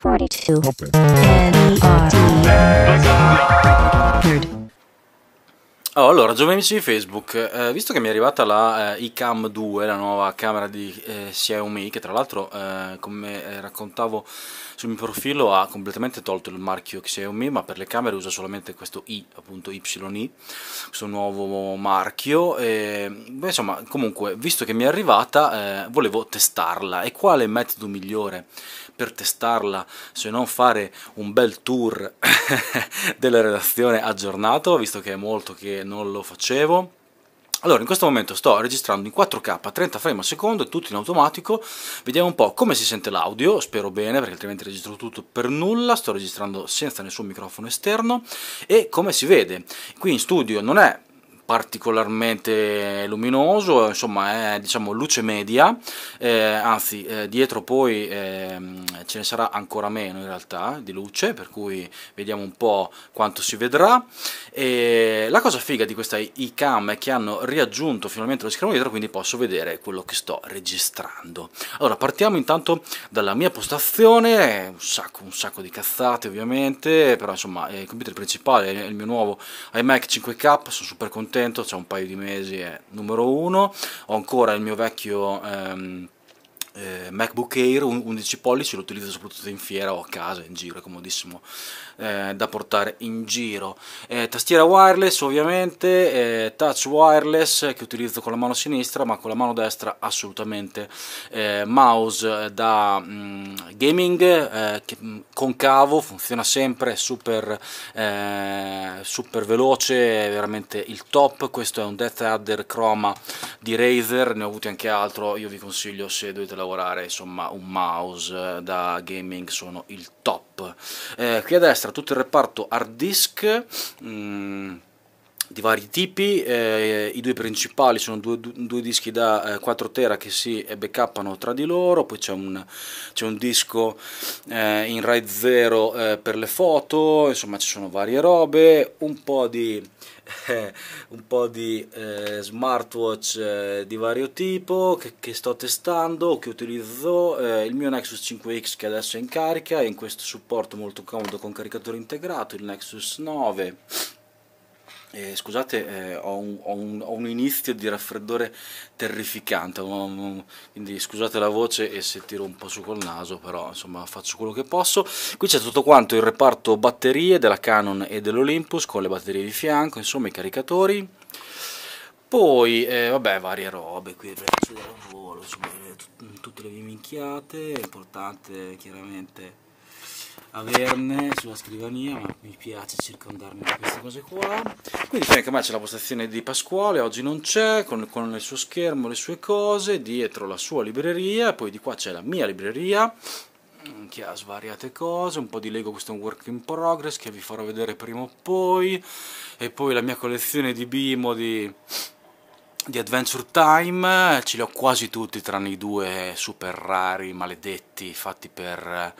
42. N-E-R-D. Nerd. Oh, allora, giovani amici di Facebook, eh, visto che mi è arrivata la eh, iCam 2, la nuova camera di eh, Xiaomi, che tra l'altro, eh, come eh, raccontavo sul mio profilo, ha completamente tolto il marchio Xiaomi, ma per le camere usa solamente questo I, appunto YI, questo nuovo marchio. E, beh, insomma, comunque, visto che mi è arrivata, eh, volevo testarla. E quale metodo migliore per testarla se non fare un bel tour della redazione aggiornato, visto che è molto che non lo facevo. Allora, in questo momento sto registrando in 4K a 30 frame al secondo, tutto in automatico. Vediamo un po' come si sente l'audio, spero bene, perché altrimenti registro tutto per nulla. Sto registrando senza nessun microfono esterno e come si vede. Qui in studio non è particolarmente luminoso, insomma è diciamo luce media, eh, anzi eh, dietro poi eh, ce ne sarà ancora meno in realtà di luce, per cui vediamo un po' quanto si vedrà. E la cosa figa di questa iCam è che hanno riaggiunto finalmente lo schermo dietro, quindi posso vedere quello che sto registrando. Allora partiamo intanto dalla mia postazione, un sacco, un sacco di cazzate ovviamente, però insomma il computer principale, è il mio nuovo iMac 5K, sono super contento contento, c'è un paio di mesi è numero uno, ho ancora il mio vecchio... Ehm, eh, MacBook Air 11 pollici lo utilizzo soprattutto in fiera o a casa in giro è comodissimo eh, da portare in giro. Eh, tastiera wireless ovviamente, eh, touch wireless eh, che utilizzo con la mano sinistra ma con la mano destra assolutamente. Eh, mouse eh, da mh, mm, gaming che, mh, mm, concavo, funziona sempre, super, super veloce, veramente il top. Questo è un Death Adder Chroma di Razer, ne ho avuti anche altro, io vi consiglio se dovete lavorare insomma un mouse da gaming sono il top. qui a destra tra tutto il reparto hard disk mh, mm, di vari tipi, eh, i due principali sono due, due dischi da eh, 4 tera che si backuppano tra di loro, poi c'è un, c'è un disco eh, in RAID 0 eh, per le foto, insomma ci sono varie robe, un po' di un po' di eh, smartwatch eh, di vario tipo che, che, sto testando, che utilizzo, eh, il mio Nexus 5X che adesso è in carica e in questo supporto molto comodo con caricatore integrato, il Nexus 9 eh, scusate, eh, ho, un, ho, un, ho, un, inizio di raffreddore terrificante, um, quindi scusate la voce e se tiro un po' su col naso, però insomma faccio quello che posso. Qui c'è tutto quanto il reparto batterie della Canon e dell'Olympus con le batterie di fianco, insomma i caricatori. Poi, eh, vabbè, varie robe, qui faccio vedere a volo, insomma, eh, tutte le minchiate, importante chiaramente averne sulla scrivania, ma mi piace circondarmi di queste cose qua. Quindi fianco a me c'è la postazione di Pasquale, oggi non c'è, con, con, il suo schermo, le sue cose, dietro la sua libreria, poi di qua c'è la mia libreria, che ha svariate cose, un po' di Lego, questo è un work in progress che vi farò vedere prima o poi, e poi la mia collezione di bimodi di Adventure Time, ce li ho quasi tutti tranne i due super rari, maledetti, fatti per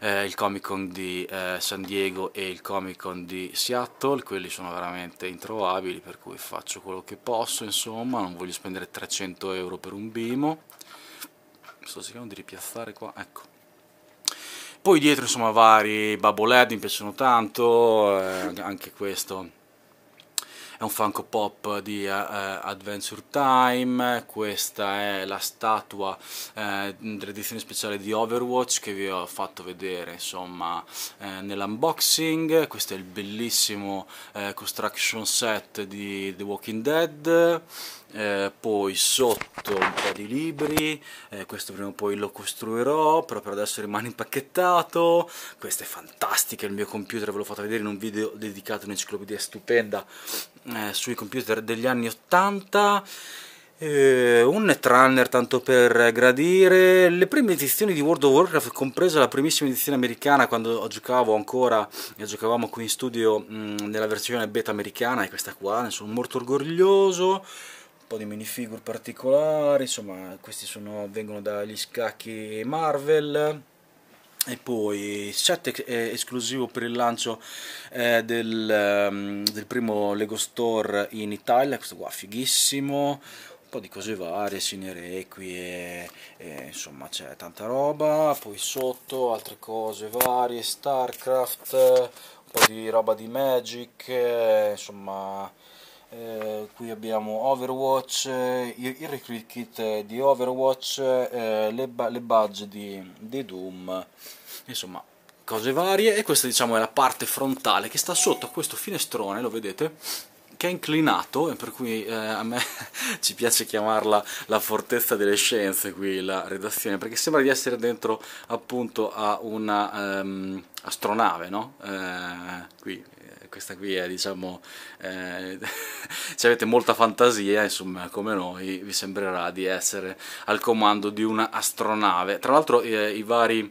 eh, il Comic Con di eh, San Diego e il Comic Con di Seattle, quelli sono veramente introvabili per cui faccio quello che posso insomma, non voglio spendere 300 euro per un bimo, sto cercando di ripiazzare qua, ecco. Poi dietro insomma vari Bubble Head, mi piacciono tanto, eh, anche questo è un Funko Pop di uh, Adventure Time, questa è la statua eh, dell'edizione speciale di Overwatch che vi ho fatto vedere insomma eh, nell'unboxing, questo è il bellissimo eh, construction set di The Walking Dead, eh, poi sotto un po' di libri, eh, questo prima o poi lo costruirò, però per adesso rimane impacchettato, questo è fantastico, il mio computer ve l'ho fatto vedere in un video dedicato a un'enciclopedia stupenda eh, sui computer degli anni 80, eh, un netrunner tanto per gradire, le prime edizioni di World of Warcraft, compresa la primissima edizione americana quando giocavo ancora e giocavamo qui in studio mh, mm, nella versione beta americana, è questa qua, ne sono molto orgoglioso po' di minifigure particolari, insomma questi sono, vengono dagli scacchi Marvel e poi set eh, esclusivo per il lancio eh, del, um, del, primo Lego Store in Italia, questo qua fighissimo un po' di cose varie, Sinere Equie, insomma c'è tanta roba, poi sotto altre cose varie, Starcraft, un po' di roba di Magic, eh, insomma eh, qui abbiamo Overwatch, eh, il, il, recruit kit di Overwatch, eh, le, le badge di, di Doom, insomma cose varie e questa diciamo è la parte frontale che sta sotto a questo finestrone, lo vedete? che è inclinato e per cui eh, a me ci piace chiamarla la fortezza delle scienze qui la redazione perché sembra di essere dentro appunto a una um, astronave no? Eh, qui questa qui è diciamo eh, se avete molta fantasia insomma come noi vi sembrerà di essere al comando di una astronave tra l'altro eh, i vari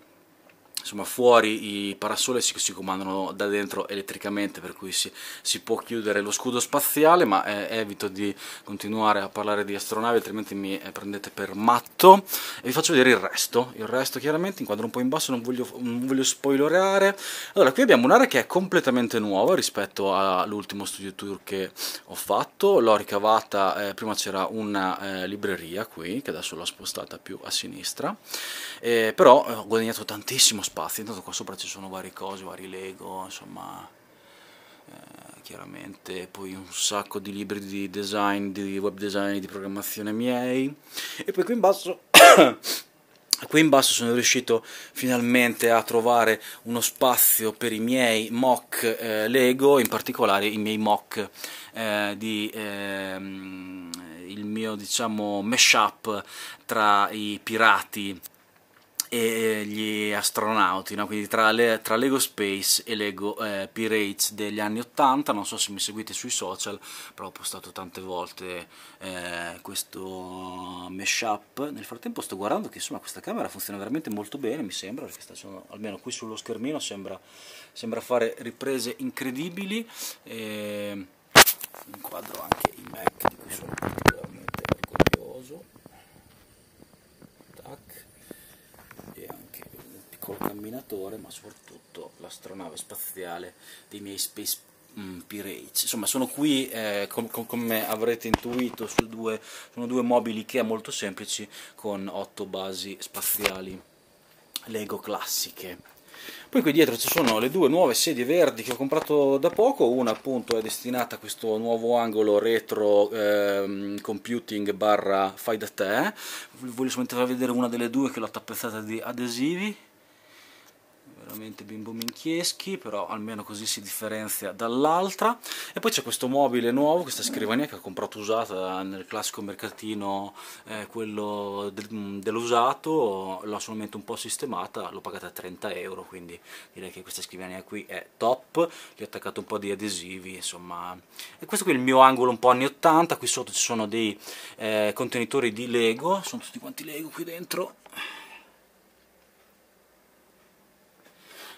insomma fuori i parasole si, si, comandano da dentro elettricamente per cui si, si può chiudere lo scudo spaziale ma eh, evito di continuare a parlare di astronavi altrimenti mi eh, prendete per matto e vi faccio vedere il resto il resto chiaramente inquadro un po' in basso non voglio, non voglio spoilerare allora qui abbiamo un'area che è completamente nuova rispetto all'ultimo studio tour che ho fatto l'ho ricavata eh, prima c'era una eh, libreria qui che adesso l'ho spostata più a sinistra eh, però eh, ho guadagnato tantissimo spazio spazio, intanto qua sopra ci sono varie cose, vari Lego, insomma, eh, chiaramente poi un sacco di libri di design, di web design, di programmazione miei, e poi qui in basso... Qui in basso sono riuscito finalmente a trovare uno spazio per i miei mock eh, Lego, in particolare i miei mock eh, di... Ehm, il mio diciamo mashup tra i pirati e gli astronauti, no? quindi tra, le, tra, Lego Space e Lego eh, Pirates degli anni 80, non so se mi seguite sui social, però ho postato tante volte eh, questo mashup, nel frattempo sto guardando che insomma questa camera funziona veramente molto bene mi sembra, perché sta, almeno qui sullo schermino sembra, sembra fare riprese incredibili, e ehm, inquadro anche i Mac di cui sono particolarmente camminatore ma soprattutto l'astronave spaziale dei miei Space mm, Pirates insomma sono qui eh, com com come avrete intuito due, sono due mobili Ikea molto semplici con otto basi spaziali Lego classiche poi qui dietro ci sono le due nuove sedie verdi che ho comprato da poco, una appunto è destinata a questo nuovo angolo retro eh, computing barra fai da te, voglio solamente far vedere una delle due che l'ho tappezzata di adesivi, veramente bimbo minchieschi, però almeno così si differenzia dall'altra. E poi c'è questo mobile nuovo, questa scrivania che ho comprato usata nel classico mercatino, eh, quello de mm, dell'usato, l'ho solamente un po' sistemata, l'ho pagata a 30 euro, quindi direi che questa scrivania qui è top, gli ho attaccato un po' di adesivi, insomma. E questo qui è il mio angolo un po' anni 80, qui sotto ci sono dei eh, contenitori di Lego, sono tutti quanti Lego qui dentro.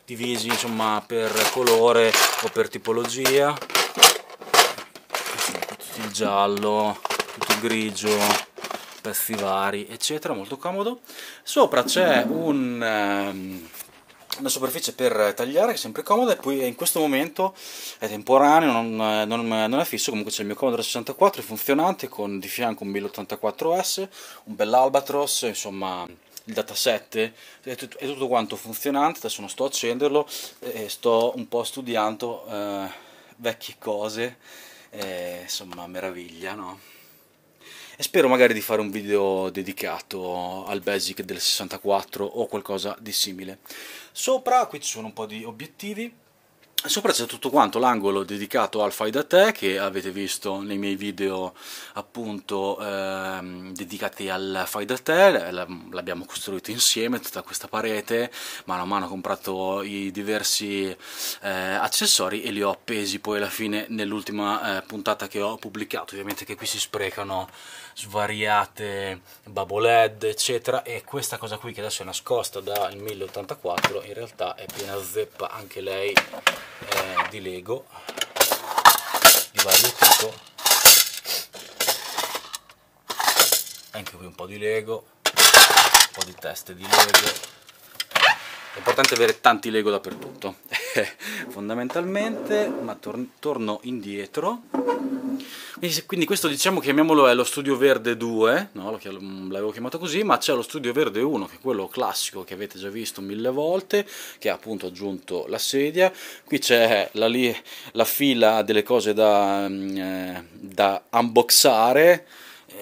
divisi insomma per colore o per tipologia tutto il giallo tutto il grigio pezzi vari eccetera molto comodo sopra c'è un, ehm, una superficie per tagliare che è sempre comoda e poi in questo momento è temporaneo non, eh, non, non è fisso comunque c'è il mio Commodore 64 funzionante con di fianco un 1084S un bell'albatros insomma il dataset, è tutto, quanto funzionante, adesso non sto a accenderlo, e sto un po' studiando eh, vecchie cose, eh, insomma meraviglia, no? E spero magari di fare un video dedicato al Basic del 64 o qualcosa di simile. Sopra qui ci sono un po' di obiettivi, Sopra c'è tutto quanto l'angolo dedicato al fai da te che avete visto nei miei video appunto ehm, dedicati al fai da te, l'abbiamo costruito insieme tutta questa parete, mano a mano ho comprato i diversi eh, accessori e li ho appesi poi alla fine nell'ultima eh, puntata che ho pubblicato, ovviamente che qui si sprecano svariate baboled, eccetera. E questa cosa qui, che adesso è nascosta dal 1084, in realtà è piena zeppa anche lei eh, di Lego di vario tipo. Anche qui un po' di Lego, un po' di teste di Lego. È importante avere tanti Lego dappertutto. Fondamentalmente, ma tor torno indietro quindi questo diciamo chiamiamolo è lo Studio Verde 2, no? Mm, l'avevo chiamato così, ma c'è lo Studio Verde 1 che è quello classico che avete già visto mille volte, che ha appunto aggiunto la sedia, qui c'è la, lì, la fila delle cose da, mm, eh, da unboxare,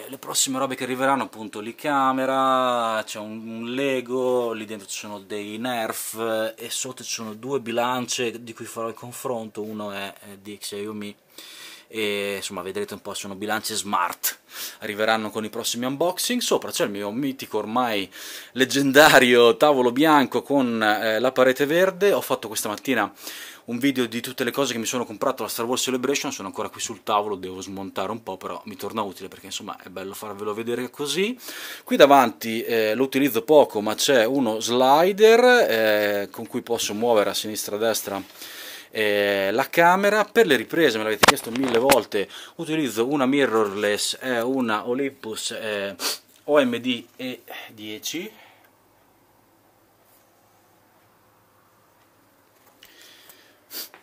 le prossime robe che arriveranno appunto lì camera, c'è un, Lego, lì dentro ci sono dei Nerf e sotto ci sono due bilance di cui farò il confronto, uno è eh, di Xiaomi e insomma vedrete un po' sono bilanci smart arriveranno con i prossimi unboxing sopra c'è il mio mitico ormai leggendario tavolo bianco con eh, la parete verde ho fatto questa mattina un video di tutte le cose che mi sono comprato alla Star Wars Celebration sono ancora qui sul tavolo devo smontare un po' però mi torna utile perché insomma è bello farvelo vedere così qui davanti eh, lo utilizzo poco ma c'è uno slider eh, con cui posso muovere a sinistra e a destra eh, la camera per le riprese me l'avete chiesto mille volte utilizzo una mirrorless e eh, una Olympus eh, OMD E10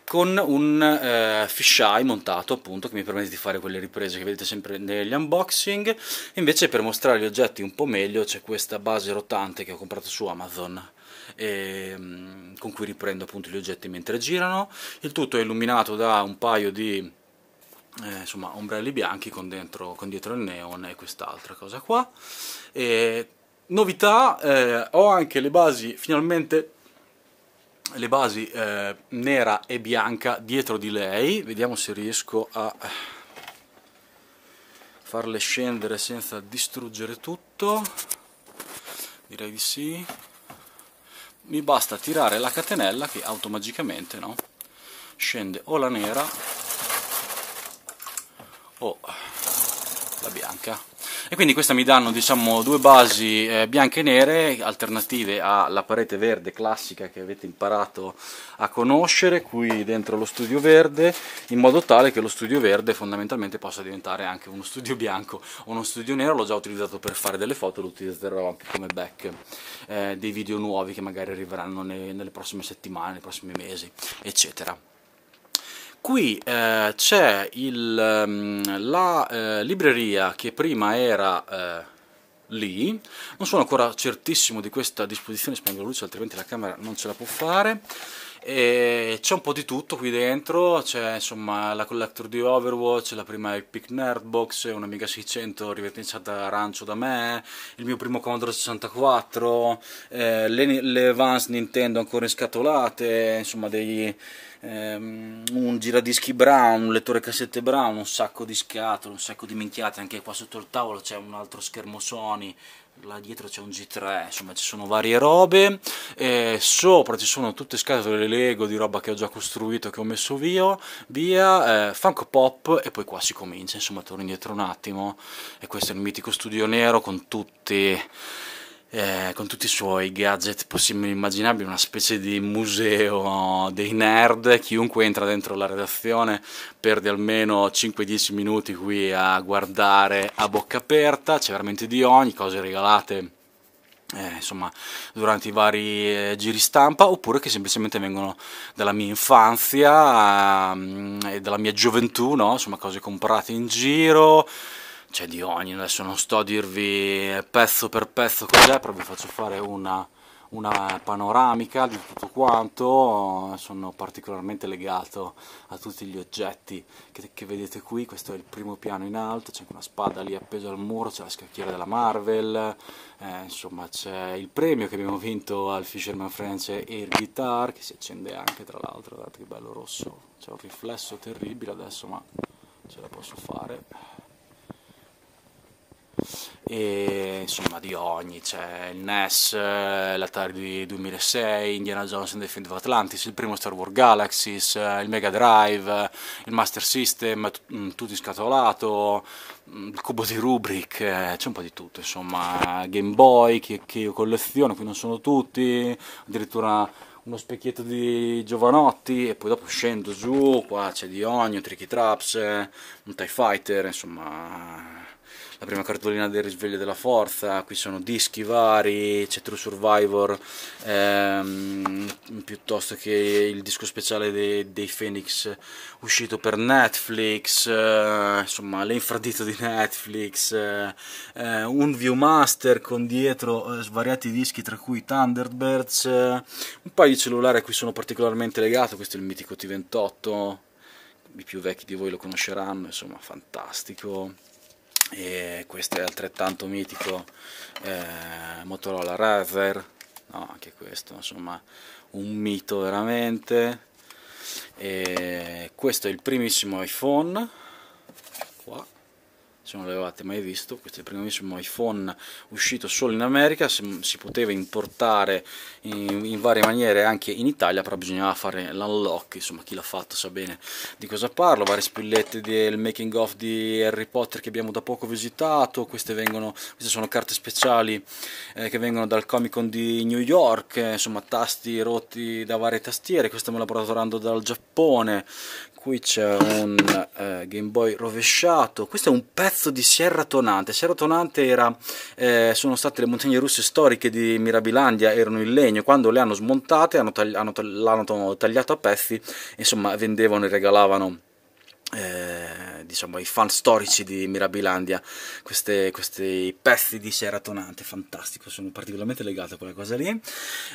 con un eh, fisheye montato appunto che mi permette di fare quelle riprese che vedete sempre negli unboxing invece per mostrare gli oggetti un po' meglio c'è questa base rotante che ho comprato su Amazon ehm, con cui riprendo appunto gli oggetti mentre girano. Il tutto è illuminato da un paio di eh, insomma, ombrelli bianchi con, dentro, con dietro il neon e quest'altra cosa qua. E, novità, eh, ho anche le basi finalmente le basi eh, nera e bianca dietro di lei vediamo se riesco a farle scendere senza distruggere tutto direi di sì mi basta tirare la catenella che automaticamente no, scende o la nera o la bianca e quindi queste mi danno diciamo due basi eh, bianche e nere alternative alla parete verde classica che avete imparato a conoscere qui dentro lo studio verde in modo tale che lo studio verde fondamentalmente possa diventare anche uno studio bianco o uno studio nero l'ho già utilizzato per fare delle foto lo utilizzerò anche come back eh, dei video nuovi che magari arriveranno nei, nelle prossime settimane nei prossimi mesi eccetera Qui eh, c'è ehm, la eh, libreria che prima era eh, lì, non sono ancora certissimo di questa disposizione, spengo la luce altrimenti la camera non ce la può fare, c'è un po' di tutto qui dentro, c'è insomma la collector di Overwatch, la prima Epic Nerdbox, un'Amiga 600 riverniciata arancio da me, il mio primo Commodore 64, eh, le, le Vans Nintendo ancora in scatolate, insomma dei ehm, un giradischi Brown, un lettore cassette Brown, un sacco di scatole, un sacco di minchiate, anche qua sotto il tavolo c'è un altro schermo Sony, là dietro c'è un G3, insomma ci sono varie robe, e sopra ci sono tutte scatole Lego di roba che ho già costruito, che ho messo via, via eh, Funko Pop e poi qua si comincia, insomma torno indietro un attimo e questo è il mitico studio nero con tutti eh, con tutti i suoi gadget possibili e immaginabili, una specie di museo dei nerd, chiunque entra dentro la redazione perde almeno 5-10 minuti qui a guardare a bocca aperta, c'è veramente di ogni, cose regalate eh, insomma, durante i vari eh, giri stampa, oppure che semplicemente vengono dalla mia infanzia eh, e dalla mia gioventù, no? insomma, cose comprate in giro, c'è cioè, di ogni, adesso non sto a dirvi pezzo per pezzo cos'è, però vi faccio fare una, una panoramica di tutto quanto, sono particolarmente legato a tutti gli oggetti che, che vedete qui, questo è il primo piano in alto, c'è una spada lì appesa al muro, c'è la scacchiera della Marvel, eh, insomma c'è il premio che abbiamo vinto al Fisherman French Air Guitar, che si accende anche tra l'altro, guardate che bello rosso, c'è un riflesso terribile adesso ma ce la posso fare e insomma di ogni, c'è il NES, l'Atari 2006, Indiana Jones and the Field of Atlantis, il primo Star Wars Galaxies, eh, il Mega Drive, eh, il Master System, mm, tutto in scatolato, mm, il cubo di Rubrik, eh, c'è un po' di tutto, insomma Game Boy che, che io colleziono, qui non sono tutti, addirittura uno specchietto di Giovanotti e poi dopo scendo giù, qua c'è di ogni, un Tricky Traps, un TIE Fighter, insomma la prima cartolina del risveglio della forza, qui sono dischi vari, c'è True Survivor, ehm, piuttosto che il disco speciale dei, dei Phoenix uscito per Netflix, eh, insomma l'infradito di Netflix, eh, eh un Viewmaster con dietro eh, svariati dischi tra cui Thunderbirds, eh, un paio di cellulari a cui sono particolarmente legato, questo è il mitico T28, i più vecchi di voi lo conosceranno, insomma fantastico e questo è altrettanto mitico eh, Motorola Razer no, anche questo insomma un mito veramente e questo è il primissimo iPhone qua se non l'avevate mai visto, questo è il primissimo iPhone uscito solo in America, si poteva importare in, in varie maniere anche in Italia, però bisognava fare l'unlock, insomma chi l'ha fatto sa bene di cosa parlo, varie spillette del making of di Harry Potter che abbiamo da poco visitato, queste, vengono, queste sono carte speciali eh, che vengono dal Comic Con di New York, eh, insomma tasti rotti da varie tastiere, questa me la porto dal Giappone, qui c'è un eh, Game Boy rovesciato, questo è un pezzo di Sierra Tonante, Sierra Tonante era, eh, sono state le montagne russe storiche di Mirabilandia, erano in legno, quando le hanno smontate hanno tagli- hanno tagli- l'hanno tagliato a pezzi, insomma vendevano e regalavano eh, diciamo, i fan storici di Mirabilandia, queste, questi pezzi di tonante fantastico, sono particolarmente legato a quella cosa lì.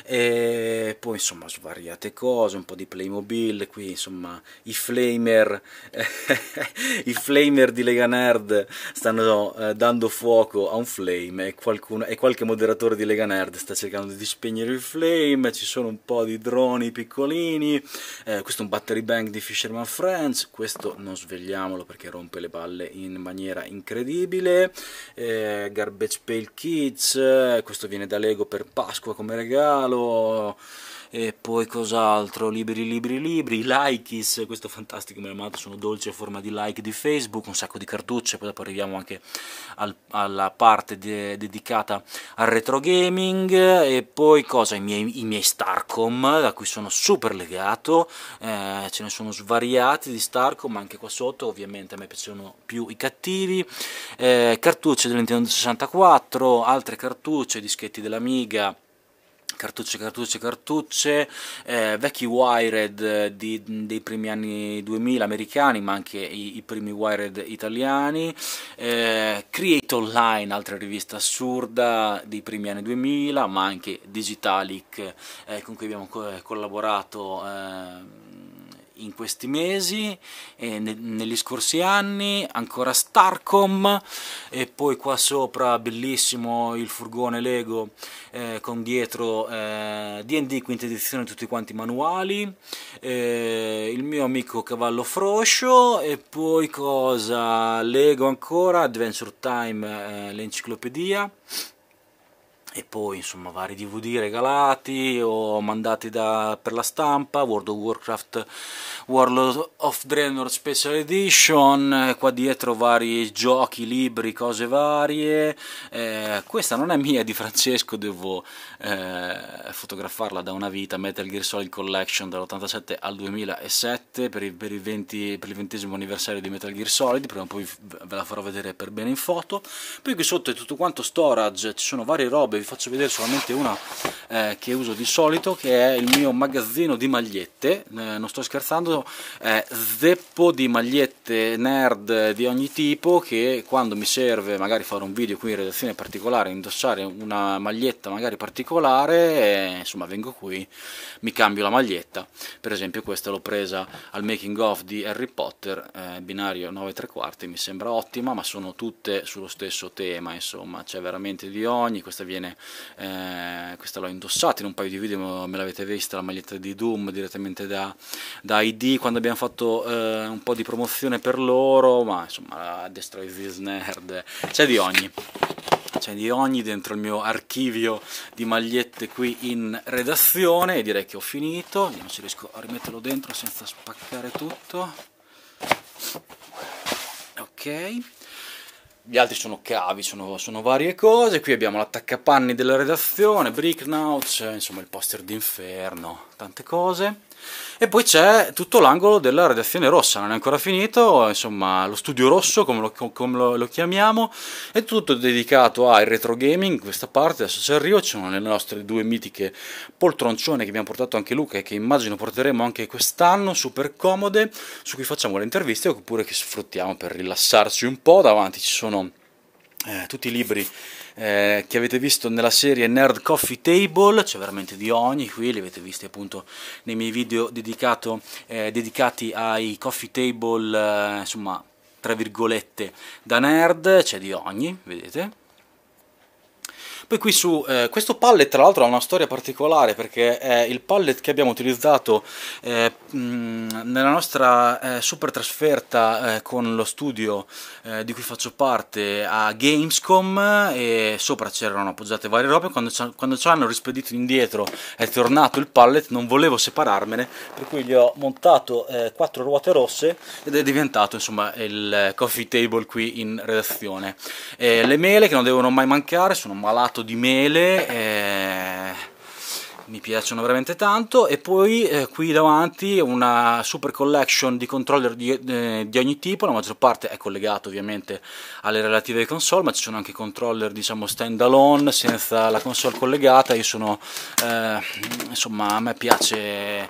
E poi insomma svariate cose, un po' di Playmobil, qui insomma i Flamer, i Flamer di Lega Nerd stanno eh, dando fuoco a un flame e, qualcuno, e qualche moderatore di Lega Nerd sta cercando di spegnere il flame, ci sono un po' di droni piccolini, eh, questo è un battery bank di Fisherman Friends, questo non svegliamolo perché rompe le balle in maniera incredibile, eh, Garbage Pale Kids, eh, questo viene da Lego per Pasqua come regalo, e poi cos'altro, libri, libri, libri, likes, questo fantastico mi amato, sono dolce forma di like di Facebook, un sacco di cartucce, poi dopo arriviamo anche al, alla parte de dedicata al retro gaming, e poi cosa, i miei, i miei Starcom, da cui sono super legato, eh, ce ne sono svariati di Starcom, anche qua sotto, ovviamente a me piacciono più i cattivi, eh, cartucce del Nintendo 64, altre cartucce, dischetti dell'Amiga, cartucce, cartucce, cartucce, eh, vecchi wired eh, di, dei primi anni 2000 americani, ma anche i, i primi wired italiani, eh, Create Online, altra rivista assurda dei primi anni 2000, ma anche Digitalic eh, con cui abbiamo collaborato eh, in questi mesi, e ne negli scorsi anni, ancora Starcom e poi qua sopra bellissimo il furgone Lego eh, con dietro D&D eh, quinta edizione tutti quanti manuali, eh, il mio amico cavallo froscio e poi cosa? Lego ancora, Adventure Time eh, l'enciclopedia e poi insomma vari DVD regalati o mandati da, per la stampa, World of Warcraft World of Draenor Special Edition, eh, qua dietro vari giochi, libri, cose varie, eh, questa non è mia, è di Francesco, devo eh, fotografarla da una vita, Metal Gear Solid Collection dall'87 al 2007 per, i, per, i 20, per il ventesimo anniversario di Metal Gear Solid, prima o poi ve la farò vedere per bene in foto, poi qui sotto è tutto quanto storage, ci sono varie robe faccio vedere solamente una eh, che uso di solito che è il mio magazzino di magliette eh, non sto scherzando è zeppo di magliette nerd di ogni tipo che quando mi serve magari fare un video qui in redazione particolare indossare una maglietta magari particolare eh, insomma vengo qui mi cambio la maglietta per esempio questa l'ho presa al making of di Harry Potter eh, binario 9 3 quarti mi sembra ottima ma sono tutte sullo stesso tema insomma c'è veramente di ogni questa viene eh, questa l'ho indossata in un paio di video, me l'avete vista, la maglietta di Doom direttamente da, da ID quando abbiamo fatto eh, un po' di promozione per loro, ma insomma Destroy This Nerd, c'è di ogni c'è di ogni dentro il mio archivio di magliette qui in redazione e direi che ho finito vediamo se riesco a rimetterlo dentro senza spaccare tutto ok gli altri sono cavi, sono, sono varie cose, qui abbiamo l'attaccapanni della redazione, Bricknouts, insomma il poster d'inferno, tante cose. E poi c'è tutto l'angolo della redazione rossa, non è ancora finito, insomma lo studio rosso come lo, come lo, lo chiamiamo, è tutto dedicato al retro gaming, questa parte adesso ci arrivo, ci sono le nostre due mitiche poltroncione che abbiamo portato anche Luca e che immagino porteremo anche quest'anno, super comode, su cui facciamo le interviste oppure che sfruttiamo per rilassarci un po', davanti ci sono eh, tutti i libri eh, che avete visto nella serie Nerd Coffee Table, c'è veramente di ogni qui, li avete visti appunto nei miei video dedicato, eh, dedicati ai coffee table, eh, insomma, tra virgolette, da nerd, c'è di ogni, vedete? Poi qui su eh, questo pallet tra l'altro ha una storia particolare perché è il pallet che abbiamo utilizzato eh, mh, nella nostra eh, super trasferta eh, con lo studio eh, di cui faccio parte a Gamescom e sopra c'erano appoggiate varie robe, quando, quando ci hanno rispedito indietro è tornato il pallet, non volevo separarmene, per cui gli ho montato eh, quattro ruote rosse ed è diventato insomma il coffee table qui in redazione. le mele che non devono mai mancare, sono malate strato di mele eh, mi piacciono veramente tanto e poi eh, qui davanti una super collection di controller di, eh, di, ogni tipo la maggior parte è collegato ovviamente alle relative console ma ci sono anche controller diciamo stand alone senza la console collegata io sono eh, insomma a me piace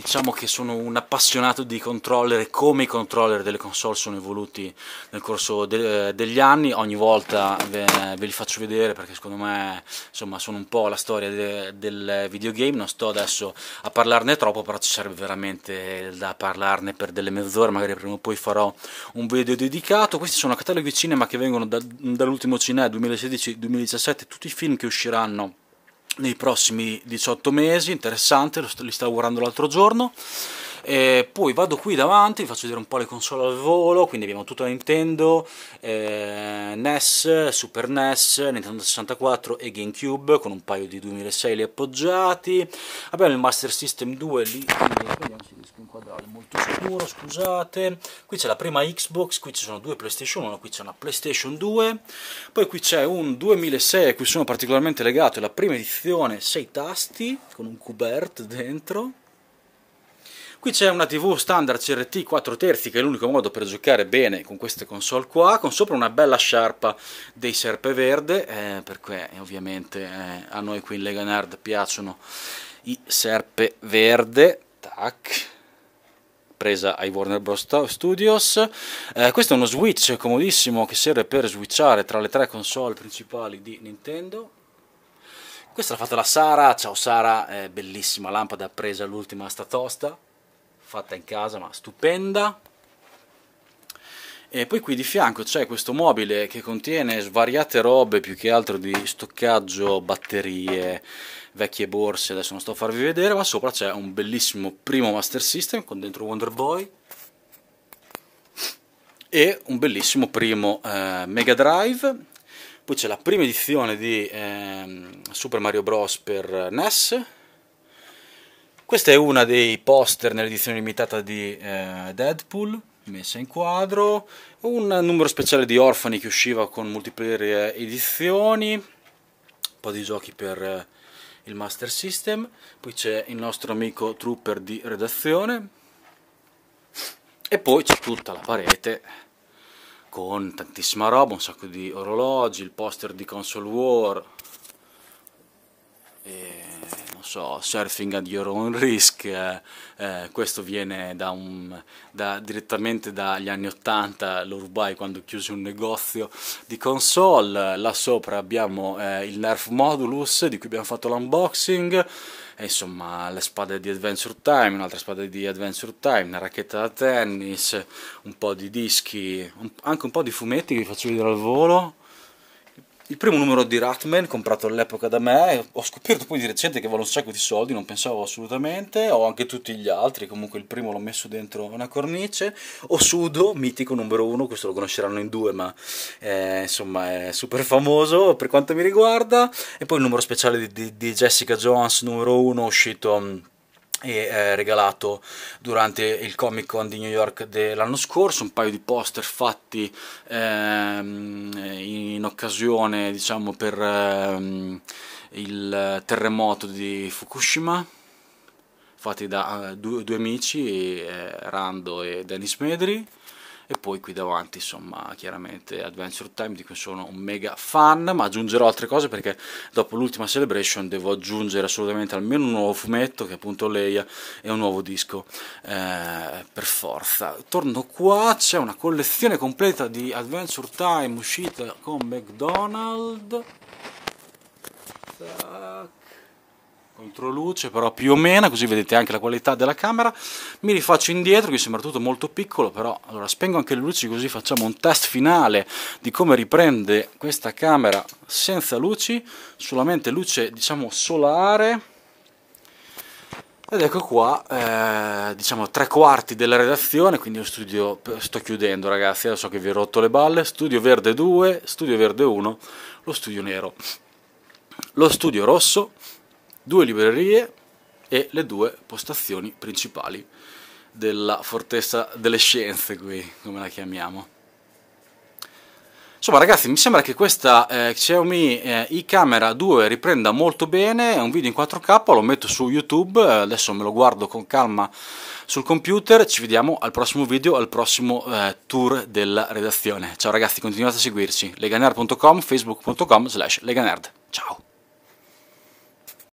Diciamo che sono un appassionato di controller e come i controller delle console sono evoluti nel corso de eh, degli anni, ogni volta ve, ve, li faccio vedere perché secondo me insomma, sono un po' la storia de del videogame, non sto adesso a parlarne troppo, però ci serve veramente da parlarne per delle mezz'ore, magari prima o poi farò un video dedicato. Questi sono cataloghi cinema che vengono da dall'ultimo cinema 2016-2017, tutti i film che usciranno nei prossimi 18 mesi, interessante, li stavo guardando l'altro giorno. E poi vado qui davanti, vi faccio vedere un po' le console al volo, quindi abbiamo tutta Nintendo, eh, NES, Super NES, Nintendo 64 e GameCube con un paio di 2006 lì appoggiati. Abbiamo il Master System 2 lì, vediamo molto scuro, scusate. Qui c'è la prima Xbox, qui ci sono due PlayStation 1, qui c'è una PlayStation 2. Poi qui c'è un 2006 a cui sono particolarmente legato, è la prima edizione, 6 tasti con un cubert dentro Qui c'è una TV standard CRT 4 terzi che è l'unico modo per giocare bene con queste console qua, con sopra una bella sciarpa dei serpeverde, eh, perché eh, ovviamente eh, a noi qui in Lega Nerd piacciono i serpeverde, tac, presa ai Warner Bros. Studios. Eh, questo è uno switch comodissimo che serve per switchare tra le tre console principali di Nintendo. Questa l'ha fatta la Sara, ciao Sara, eh, bellissima lampada presa all'ultima sta tosta fatta in casa ma stupenda e poi qui di fianco c'è questo mobile che contiene svariate robe più che altro di stoccaggio, batterie, vecchie borse, adesso non sto a farvi vedere, ma sopra c'è un bellissimo primo Master System con dentro Wonder Boy e un bellissimo primo eh, Mega Drive, poi c'è la prima edizione di eh, Super Mario Bros per NES questa è una dei poster nell'edizione limitata di eh, Deadpool, messa in quadro, un numero speciale di Orfani che usciva con multiplayer eh, edizioni, un po' di giochi per eh, il Master System, poi c'è il nostro amico Trooper di redazione e poi c'è tutta la parete con tantissima roba, un sacco di orologi, il poster di Console War e non so, surfing at your own risk, eh, eh, questo viene da un, da, direttamente dagli anni 80, lo quando chiuse un negozio di console, là sopra abbiamo eh, il Nerf Modulus di cui abbiamo fatto l'unboxing, e insomma le spade di Adventure Time, un'altra spada di Adventure Time, una racchetta da tennis, un po' di dischi, un, anche un po' di fumetti che vi faccio vedere al volo, il primo numero di Ratman comprato all'epoca da me, ho scoperto poi di recente che vale un sacco di soldi, non pensavo assolutamente, ho anche tutti gli altri, comunque il primo l'ho messo dentro una cornice, ho Sudo, mitico numero uno, questo lo conosceranno in due ma eh, insomma è super famoso per quanto mi riguarda, e poi il numero speciale di, di, di Jessica Jones numero uno uscito mm, e eh, regalato durante il Comic Con di New York dell'anno scorso, un paio di poster fatti ehm, in occasione diciamo per ehm, il terremoto di Fukushima fatti da eh, due, due, amici, eh, Rando e Dennis Medri e poi qui davanti insomma chiaramente Adventure Time di cui sono un mega fan ma aggiungerò altre cose perché dopo l'ultima celebration devo aggiungere assolutamente almeno un nuovo fumetto che è appunto Leia e un nuovo disco eh, per forza torno qua c'è una collezione completa di Adventure Time uscita con McDonald's Tac controluce però più o meno così vedete anche la qualità della camera mi rifaccio indietro che sembra tutto molto piccolo però allora spengo anche le luci così facciamo un test finale di come riprende questa camera senza luci solamente luce diciamo solare ed ecco qua eh, diciamo tre quarti della redazione quindi lo studio sto chiudendo ragazzi adesso che vi ho rotto le balle studio verde 2 studio verde 1 lo studio nero lo studio rosso due librerie e le due postazioni principali della fortezza delle scienze qui, come la chiamiamo. Insomma ragazzi mi sembra che questa eh, Xiaomi eh, iCamera 2 riprenda molto bene, è un video in 4K, lo metto su YouTube, eh, adesso me lo guardo con calma sul computer, ci vediamo al prossimo video, al prossimo eh, tour della redazione. Ciao ragazzi, continuate a seguirci, leganerd.com, facebook.com slash leganerd. Ciao!